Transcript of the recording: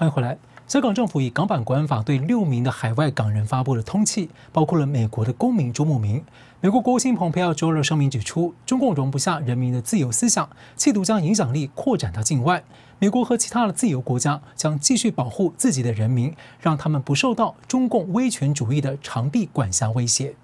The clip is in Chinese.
欢迎回来。香港政府以港版国安法对六名的海外港人发布了通缉，包括了美国的公民朱慕明。美国国务卿蓬佩奥周二声明指出，中共容不下人民的自由思想，企图将影响力扩展到境外。美国和其他的自由国家将继续保护自己的人民，让他们不受到中共威权主义的长臂管辖威胁。